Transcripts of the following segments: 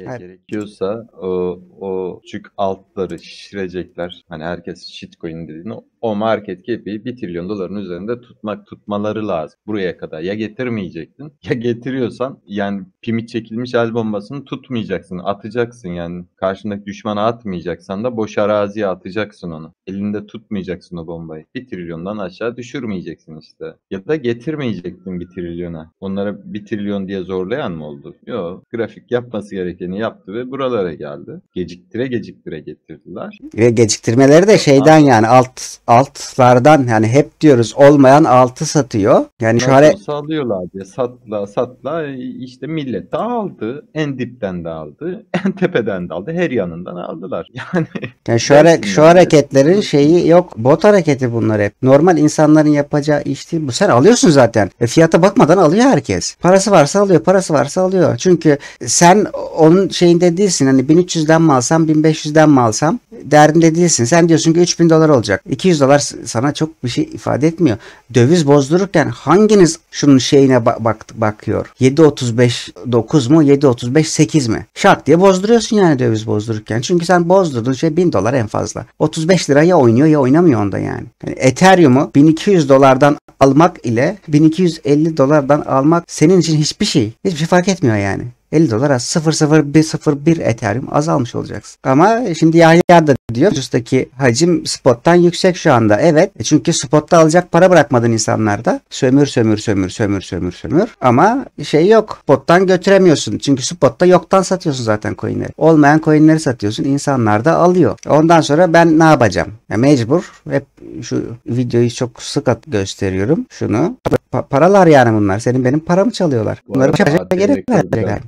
Şey gerekiyorsa o, o küçük altları şişirecekler. Hani herkes shitcoin dediğini o market cap'i 1 trilyon doların üzerinde tutmak tutmaları lazım. Buraya kadar ya getirmeyecektin ya getiriyorsan yani pimi çekilmiş el bombasını tutmayacaksın. Atacaksın yani. Karşındaki düşmana atmayacaksan da boş araziye atacaksın onu. Elinde tutmayacaksın o bombayı. 1 trilyondan aşağı düşürmeyeceksin işte. Ya da getirmeyecektin 1 trilyona. Onlara 1 trilyon diye zorlayan mı oldu? Yok. Grafik yapması gerekir gerektiğini yaptı ve buralara geldi. Geciktire geciktire getirdiler. Ve geciktirmeleri de şeyden yani alt altlardan yani hep diyoruz olmayan altı satıyor. Yani şu hale sallıyorlar diye satla satla işte millet de aldı. En dipten de aldı. En tepeden de aldı. Her yanından aldılar. Yani, yani şu, hare şu hareketlerin şeyi yok. Bot hareketi bunlar hep. Normal insanların yapacağı iş değil. Bu sen alıyorsun zaten. E, fiyata bakmadan alıyor herkes. Parası varsa alıyor. Parası varsa alıyor. Çünkü sen onu onun şeyinde değilsin. Hani 1300'den mi alsam 1500'den mi alsam derdinde değilsin. Sen diyorsun ki 3000 dolar olacak. 200 dolar sana çok bir şey ifade etmiyor. Döviz bozdururken hanginiz şunun şeyine bak, bak bakıyor? 7.35 9 mu? 7.35 8 mi? Şart diye bozduruyorsun yani döviz bozdururken. Çünkü sen bozdurdun şey 1000 dolar en fazla. 35 lira ya oynuyor ya oynamıyor onda yani. yani Ethereum'u 1200 dolardan almak ile 1250 dolardan almak senin için hiçbir şey. Hiçbir şey fark etmiyor yani. 50 dolara 0.0101 Ethereum azalmış olacaksın. Ama şimdi Yahya da diyor ucustaki hacim spottan yüksek şu anda. Evet e çünkü spotta alacak para bırakmadın insanlarda. Sömür sömür sömür sömür sömür sömür. Ama şey yok. Spottan götüremiyorsun. Çünkü spotta yoktan satıyorsun zaten coinleri. Olmayan coinleri satıyorsun. İnsanlar da alıyor. Ondan sonra ben ne yapacağım? Ya mecbur. Hep şu videoyu çok sık gösteriyorum. Şunu Pa- paralar yani bunlar. Senin benim paramı çalıyorlar. Bunları başa gerek verecekler.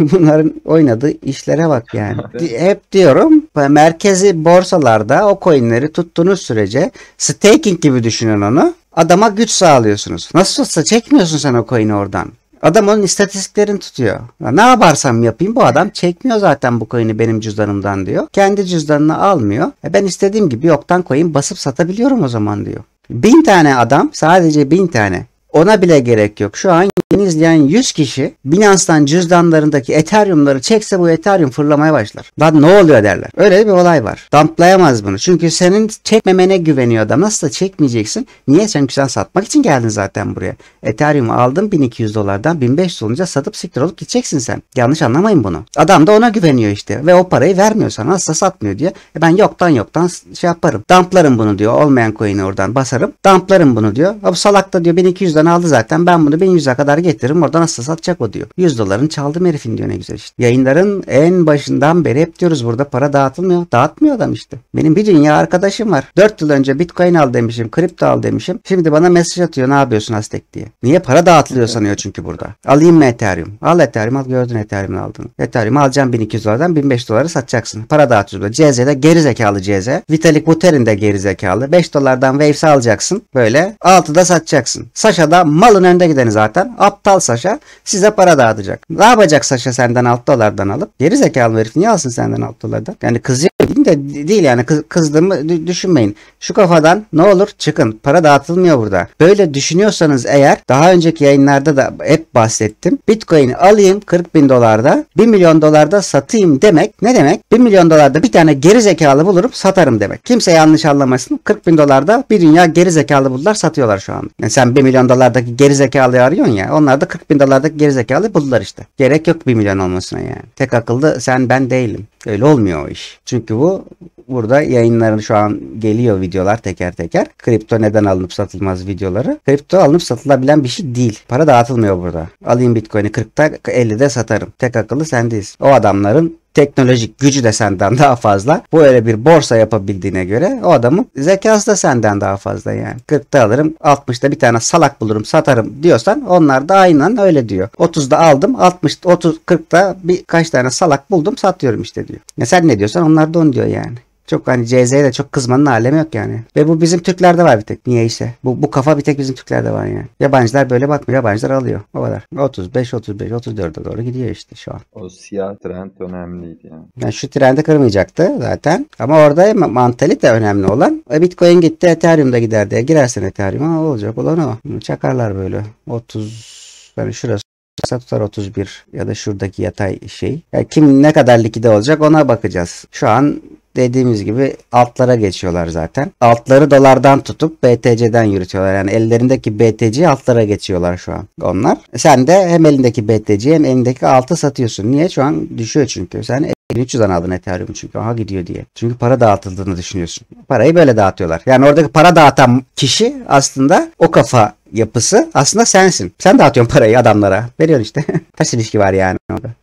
Bunların oynadığı işlere bak yani. Hep diyorum merkezi borsalarda o coinleri tuttuğunuz sürece staking gibi düşünün onu. Adama güç sağlıyorsunuz. Nasıl olsa çekmiyorsun sen o coin'i oradan. Adam onun istatistiklerini tutuyor. Ya ne yaparsam yapayım bu adam çekmiyor zaten bu coin'i benim cüzdanımdan diyor. Kendi cüzdanını almıyor. E ben istediğim gibi yoktan coin basıp satabiliyorum o zaman diyor. Bin tane adam sadece bin tane ona bile gerek yok. Şu an Beni izleyen 100 kişi Binance'dan cüzdanlarındaki Ethereum'ları çekse bu Ethereum fırlamaya başlar. Lan ne oluyor derler. Öyle bir olay var. Dumplayamaz bunu. Çünkü senin çekmemene güveniyor da Nasıl da çekmeyeceksin? Niye? Çünkü sen satmak için geldin zaten buraya. Ethereum aldın 1200 dolardan 1500 olunca satıp siktir olup gideceksin sen. Yanlış anlamayın bunu. Adam da ona güveniyor işte ve o parayı vermiyor sana. Asla satmıyor diye E ben yoktan yoktan şey yaparım. Dumplarım bunu diyor. Olmayan coin'i oradan basarım. Dumplarım bunu diyor. Bu salak da diyor 1200'den aldı zaten. Ben bunu 1100'e kadar getirin orada nasıl satacak o diyor. 100 doların çaldım herifin diyor ne güzel işte. Yayınların en başından beri hep diyoruz burada para dağıtılmıyor. Dağıtmıyor adam işte. Benim bir dünya arkadaşım var. 4 yıl önce bitcoin al demişim, kripto al demişim. Şimdi bana mesaj atıyor ne yapıyorsun Aztek diye. Niye? Para dağıtılıyor sanıyor çünkü burada. Alayım mı Ethereum? Al Ethereum al gördün Ethereum'un aldığını. Ethereum alacağım 1200 dolardan 1500 dolara satacaksın. Para dağıtıyorsun. CZ'de geri zekalı CZ. Vitalik Buterin de geri zekalı. 5 dolardan Waves alacaksın. Böyle 6'da satacaksın. da malın önde gideni zaten aptal Saşa size para dağıtacak. Ne yapacak Saşa senden alt dolardan alıp? Geri zekalı herif niye alsın senden alt dolardan? Yani kızacak de değil yani kız, kızdığımı düşünmeyin. Şu kafadan ne olur çıkın. Para dağıtılmıyor burada. Böyle düşünüyorsanız eğer daha önceki yayınlarda da hep bahsettim. Bitcoin alayım 40 bin dolarda 1 milyon dolarda satayım demek ne demek? 1 milyon dolarda bir tane geri zekalı bulurum satarım demek. Kimse yanlış anlamasın. 40 bin dolarda bir dünya geri zekalı buldular satıyorlar şu an. Yani sen 1 milyon dolardaki geri zekalı arıyorsun ya onlar da 40 bin dolardaki gerizekalı buldular işte. Gerek yok 1 milyon olmasına yani. Tek akıllı sen ben değilim. Öyle olmuyor o iş. Çünkü bu burada yayınların şu an geliyor videolar teker teker. Kripto neden alınıp satılmaz videoları. Kripto alınıp satılabilen bir şey değil. Para dağıtılmıyor burada. Alayım Bitcoin'i 40'ta 50'de satarım. Tek akıllı değilsin. O adamların teknolojik gücü de senden daha fazla. Bu öyle bir borsa yapabildiğine göre o adamın zekası da senden daha fazla yani. 40'ta alırım 60'ta bir tane salak bulurum satarım diyorsan onlar da aynen öyle diyor. 30'da aldım 60 30 40'ta birkaç tane salak buldum satıyorum işte diyor. Ya sen ne diyorsan onlar da onu diyor yani. Çok hani CZ'ye de çok kızmanın alemi yok yani. Ve bu bizim Türklerde var bir tek. Niye işte? Bu, bu kafa bir tek bizim Türklerde var yani. Yabancılar böyle bakmıyor. Yabancılar alıyor. O kadar. 35, 35, 34'e doğru gidiyor işte şu an. O siyah trend önemliydi yani. yani şu trende kırmayacaktı zaten. Ama orada mantalite önemli olan. E, Bitcoin gitti Ethereum'da gider diye. Girersen Ethereum'a olacak olan o. Çakarlar böyle. 30 yani şurası tutar 31 ya da şuradaki yatay şey. Yani kim ne kadar likide olacak ona bakacağız. Şu an dediğimiz gibi altlara geçiyorlar zaten. Altları dolardan tutup BTC'den yürütüyorlar. Yani ellerindeki BTC'yi altlara geçiyorlar şu an onlar. Sen de hem elindeki BTC hem elindeki altı satıyorsun. Niye? Şu an düşüyor çünkü. Sen 1300'den aldın Ethereum'u çünkü aha gidiyor diye. Çünkü para dağıtıldığını düşünüyorsun. Parayı böyle dağıtıyorlar. Yani oradaki para dağıtan kişi aslında o kafa yapısı aslında sensin. Sen dağıtıyorsun parayı adamlara. Veriyorsun işte. Ters ilişki var yani orada.